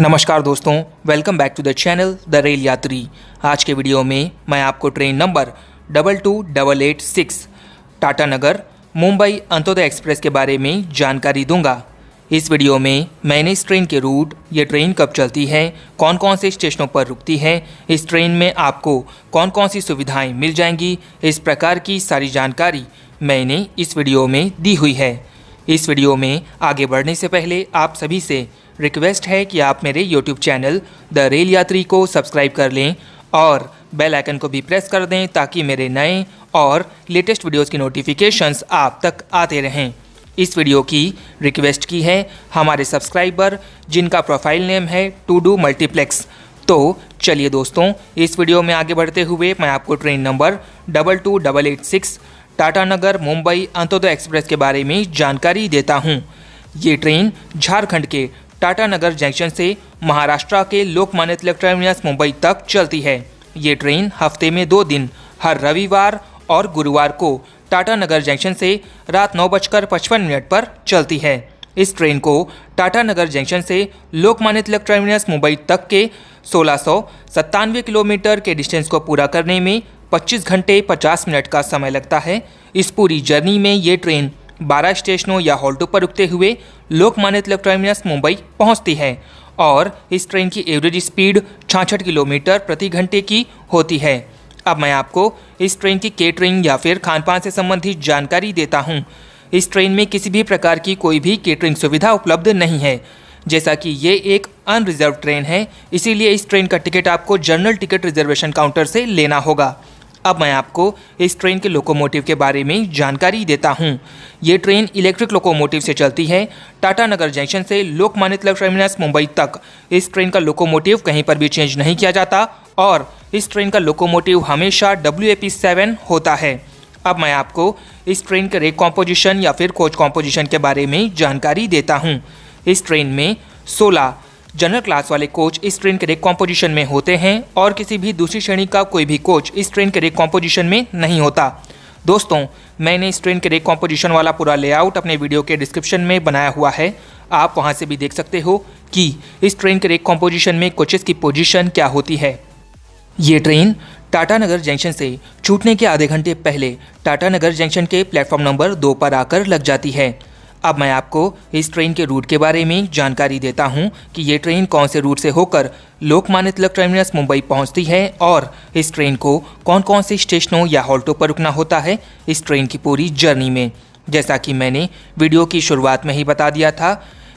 नमस्कार दोस्तों welcome back to the channel the rail Yatri आज के वीडियो में मैं आपको train number double two double eight six Tata Nagar Mumbai Antyodaya express के बारे में जानकारी दूंगा इस वीडियो में मैंने इस ट्रेन के रूट ये ट्रेन कब चलती है कौन कौन से स्टेशनों पर रुकती है इस ट्रेन में आपको कौन कौन सी सुविधाएं मिल जाएंगी इस प्रकार की सारी जानकारी मैंने इस वीडियो में दी हुई है इस वीडियो में आगे बढ़ने से पहले आप सभी से रिक्वेस्ट है कि आप मेरे यूट्यूब चैनल द रेल यात्री को सब्सक्राइब कर लें और बेल आइकन को भी प्रेस कर दें ताकि मेरे नए और लेटेस्ट वीडियोस की नोटिफिकेशंस आप तक आते रहें इस वीडियो की रिक्वेस्ट की है हमारे सब्सक्राइबर जिनका प्रोफाइल नेम है टू डू मल्टीप्लेक्स तो चलिए दोस्तों इस वीडियो में आगे बढ़ते हुए मैं आपको train number double two double eight six Tatanagar Mumbai Antyodaya express के बारे में जानकारी देता हूँ ये ट्रेन झारखंड के टाटानगर जंक्शन से महाराष्ट्र के लोकमान्य तिलक टर्मिनस मुंबई तक चलती है ये ट्रेन हफ्ते में दो दिन हर रविवार और गुरुवार को टाटानगर जंक्शन से रात नौ बजकर पचपन मिनट पर चलती है इस ट्रेन को टाटानगर जंक्शन से लोकमान्य तिलक टर्मिनस मुंबई तक के सोलह किलोमीटर के डिस्टेंस को पूरा करने में 25 घंटे 50 मिनट का समय लगता है इस पूरी जर्नी में ये ट्रेन बारह स्टेशनों या हॉल्टों पर रुकते हुए लोकमान्य तिलक टर्मिनस मुंबई पहुंचती है और इस ट्रेन की एवरेज स्पीड छाछठ किलोमीटर प्रति घंटे की होती है अब मैं आपको इस ट्रेन की केटरिंग या फिर पान से संबंधित जानकारी देता हूँ इस ट्रेन में किसी भी प्रकार की कोई भी केटरिंग सुविधा उपलब्ध नहीं है जैसा कि ये एक अनरिजर्व ट्रेन है इसीलिए इस ट्रेन का टिकट आपको जनरल टिकट रिजर्वेशन काउंटर से लेना होगा अब मैं आपको इस ट्रेन के लोकोमोटिव के बारे में जानकारी देता हूँ ये ट्रेन इलेक्ट्रिक लोकोमोटिव से चलती है टाटा नगर जंक्शन से लोकमान्य तिलक टर्मिनस मुंबई तक इस ट्रेन का लोकोमोटिव कहीं पर भी चेंज नहीं किया जाता और इस ट्रेन का लोकोमोटिव हमेशा डब्ल्यू ए पी सेवन होता है अब मैं आपको इस ट्रेन के रेक कॉम्पोजिशन या फिर कोच कॉम्पोजिशन के बारे में जानकारी देता हूँ इस ट्रेन में सोलह जनरल क्लास वाले कोच इस ट्रेन के रेक कॉम्पोजिशन में होते हैं और किसी भी दूसरी श्रेणी का कोई भी कोच इस ट्रेन के रेक कॉम्पोजिशन में नहीं होता दोस्तों मैंने इस ट्रेन के रेक कॉम्पोजिशन वाला पूरा लेआउट अपने वीडियो के डिस्क्रिप्शन में बनाया हुआ है आप वहाँ से भी देख सकते हो कि इस ट्रेन के रेक कॉम्पोजिशन में कोचेस की पोजिशन क्या होती है ये ट्रेन टाटानगर जंक्शन से छूटने के आधे घंटे पहले टाटानगर जंक्शन के प्लेटफॉर्म नंबर दो पर आकर लग जाती है अब मैं आपको इस ट्रेन के रूट के बारे में जानकारी देता हूं कि ये ट्रेन कौन से रूट से होकर लोकमान्य तिलक टर्मिनस मुंबई पहुंचती है और इस ट्रेन को कौन कौन से स्टेशनों या हॉल्टों पर रुकना होता है इस ट्रेन की पूरी जर्नी में जैसा कि मैंने वीडियो की शुरुआत में ही बता दिया था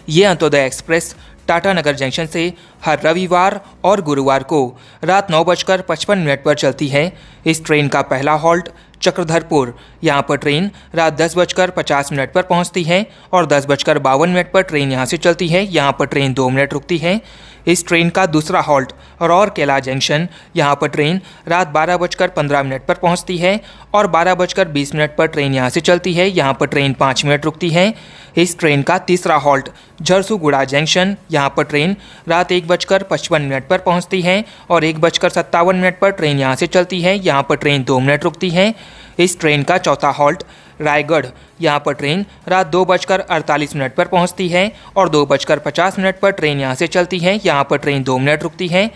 ये अंत्योदय एक्सप्रेस टाटा नगर जंक्शन से हर रविवार और गुरुवार को रात नौ बजकर पचपन मिनट पर चलती है इस ट्रेन का पहला हॉल्ट चक्रधरपुर यहाँ पर ट्रेन रात दस बजकर पचास मिनट पर पहुँचती है और दस बजकर बावन मिनट पर ट्रेन यहाँ से चलती है यहाँ पर ट्रेन दो मिनट रुकती है इस ट्रेन का दूसरा हॉल्ट रौर केला जंक्शन यहाँ पर ट्रेन रात बारह बजकर पंद्रह मिनट पर पहुँचती है और बारह बजकर बीस मिनट पर ट्रेन यहाँ से चलती है यहाँ पर ट्रेन पाँच मिनट रुकती है इस ट्रेन का तीसरा हॉल्ट झरसूगुड़ा जंक्शन यहाँ पर ट्रेन रात एक बजकर पचपन मिनट पर पहुँचती है और एक बजकर सत्तावन मिनट पर ट्रेन यहाँ से चलती है यहाँ पर ट्रेन दो मिनट रुकती है इस ट्रेन का चौथा हॉल्ट रायगढ़ यहाँ पर ट्रेन रात दो बजकर अड़तालीस मिनट पर पहुँचती है और दो बजकर पचास मिनट पर ट्रेन यहाँ से चलती है यहाँ पर ट्रेन दो मिनट रुकती है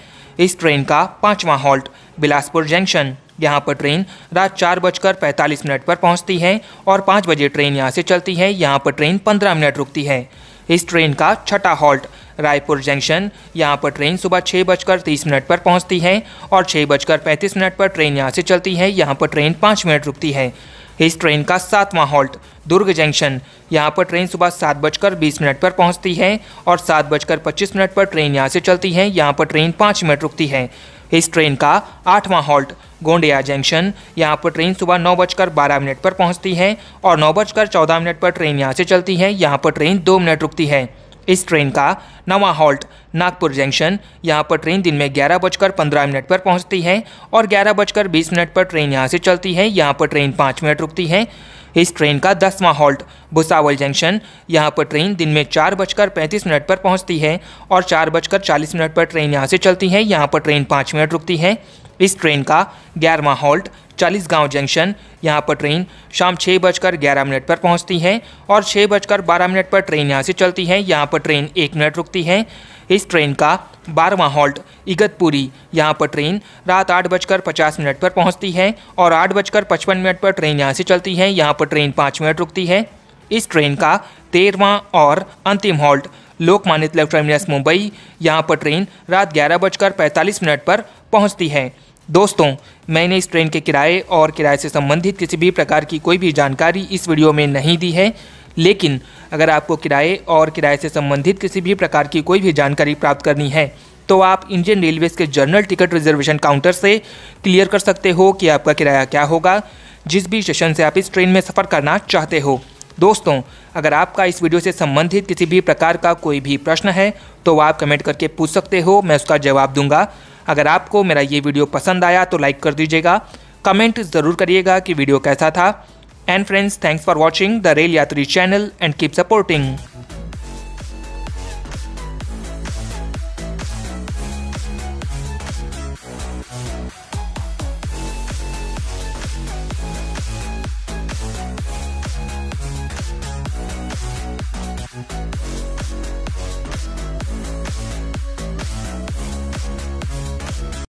इस ट्रेन का पाँचवा हॉल्ट बिलासपुर जंक्शन यहाँ पर ट्रेन रात चार बजकर पैंतालीस मिनट पर पहुँचती है और पाँच बजे ट्रेन यहाँ से चलती है यहाँ पर ट्रेन पंद्रह मिनट रुकती है इस ट्रेन का छठा हॉल्ट रायपुर जंक्शन यहाँ पर ट्रेन सुबह छः बजकर तीस मिनट पर पहुँचती है और छः बजकर पैंतीस मिनट पर ट्रेन यहाँ से चलती है यहाँ पर ट्रेन पाँच मिनट रुकती है इस ट्रेन का सातवां हॉल्ट दुर्ग जंक्शन यहाँ पर ट्रेन सुबह सात बजकर बीस मिनट पर पहुँचती है और सात बजकर पच्चीस मिनट पर ट्रेन यहाँ से चलती है यहाँ पर ट्रेन पाँच मिनट रुकती है इस ट्रेन का आठवां हॉल्ट गोंडिया जंक्शन यहाँ पर ट्रेन सुबह नौ बजकर बारह मिनट पर पहुँचती है और नौ बजकर चौदह मिनट पर ट्रेन यहाँ से चलती है यहाँ पर ट्रेन दो मिनट रुकती है इस ट्रेन का नवा हॉल्ट नागपुर जंक्शन यहाँ पर ट्रेन दिन में ग्यारह बजकर पंद्रह मिनट पर पहुँचती है और ग्यारह बजकर बीस मिनट पर ट्रेन यहाँ से चलती है यहाँ पर ट्रेन पाँच मिनट रुकती है इस ट्रेन का दसवां हॉल्ट भुसावल जंक्शन यहाँ पर ट्रेन दिन में चार बजकर पैंतीस मिनट पर पहुँचती है और चार बजकर चालीस मिनट पर ट्रेन यहाँ से चलती है यहाँ पर ट्रेन पाँच मिनट रुकती है इस ट्रेन का ग्यारहवा हॉल्ट चालीस गाँव जंक्शन यहाँ पर ट्रेन शाम छः बजकर ग्यारह मिनट पर पहुँचती है और छः बजकर बारह मिनट पर ट्रेन यहाँ से चलती है यहाँ पर ट्रेन एक मिनट रुकती है इस ट्रेन का बारहवा हॉल्ट इगतपुरी यहाँ पर ट्रेन रात आठ बजकर पचास मिनट पर पहुँचती है और आठ बजकर पचपन मिनट पर ट्रेन यहाँ से चलती है यहाँ पर ट्रेन पाँच मिनट रुकती है इस ट्रेन का तेरहवा और अंतिम हॉल्ट लोकमान्य तिलक टर्मिनस मुंबई यहाँ पर ट्रेन रात ग्यारह बजकर पैंतालीस मिनट पर पहुँचती है दोस्तों मैंने इस ट्रेन के किराए और किराए से संबंधित किसी भी प्रकार की कोई भी जानकारी इस वीडियो में नहीं दी है लेकिन अगर आपको किराए और किराए से संबंधित किसी भी प्रकार की कोई भी जानकारी प्राप्त करनी है तो आप इंडियन रेलवेज़ के जर्नल टिकट रिजर्वेशन काउंटर से क्लियर कर सकते हो कि आपका किराया क्या होगा जिस भी स्टेशन से आप इस ट्रेन में सफ़र करना चाहते हो दोस्तों अगर आपका इस वीडियो से संबंधित किसी भी प्रकार का कोई भी प्रश्न है तो आप कमेंट करके पूछ सकते हो मैं उसका जवाब दूंगा अगर आपको मेरा ये वीडियो पसंद आया तो लाइक कर दीजिएगा कमेंट ज़रूर करिएगा कि वीडियो कैसा था and friends thanks for watching the rail Yatri channel and keep supporting